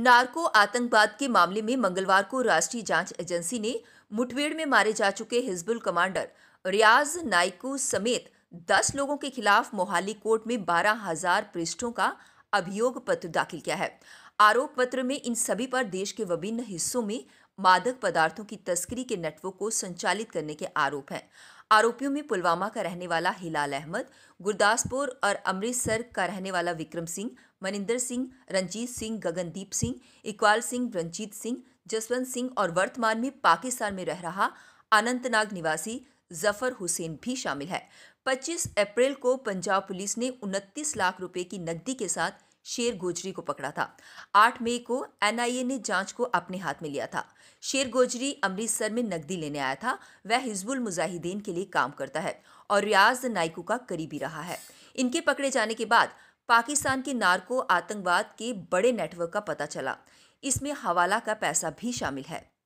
narco आतंकवाद के मामले में मंगलवार को राष्ट्रीय जांच एजेंसी ने मुठभेड़ में मारे जा चुके हिजबुल कमांडर रियाज नाइकू समेत दस लोगों के खिलाफ मोहाली कोर्ट में बारह हजार पृष्ठों का अभियोग पत्र दाखिल किया है आरोप पत्र में इन सभी पर देश के विभिन्न हिस्सों में मादक पदार्थों की तस्करी के नेटवर्क को संचालित करने के आरोप हैं आरोपियों में पुलवामा का रहने वाला हिलाल अहमद गुरदासपुर और अमृतसर का रहने वाला विक्रम सिंह मनिंदर सिंह रंजीत सिंह गगनदीप सिंह इकबाल सिंह रंजीत सिंह जसवंत सिंह और वर्तमान में पाकिस्तान में रह रहा अनंतनाग निवासी जफर हुसैन भी शामिल है 25 अप्रैल को पंजाब पुलिस ने 29 लाख रुपए की नकदी के साथ शेर गोजरी को पकड़ा था 8 मई को एनआईए ने जांच को अपने हाथ में लिया था शेर गोजरी अमृतसर में नकदी लेने आया था वह हिजबुल मुजाहिदीन के लिए काम करता है और रियाज नाइकू का करीबी रहा है इनके पकड़े जाने के बाद पाकिस्तान के नार्को आतंकवाद के बड़े नेटवर्क का पता चला इसमें हवाला का पैसा भी शामिल है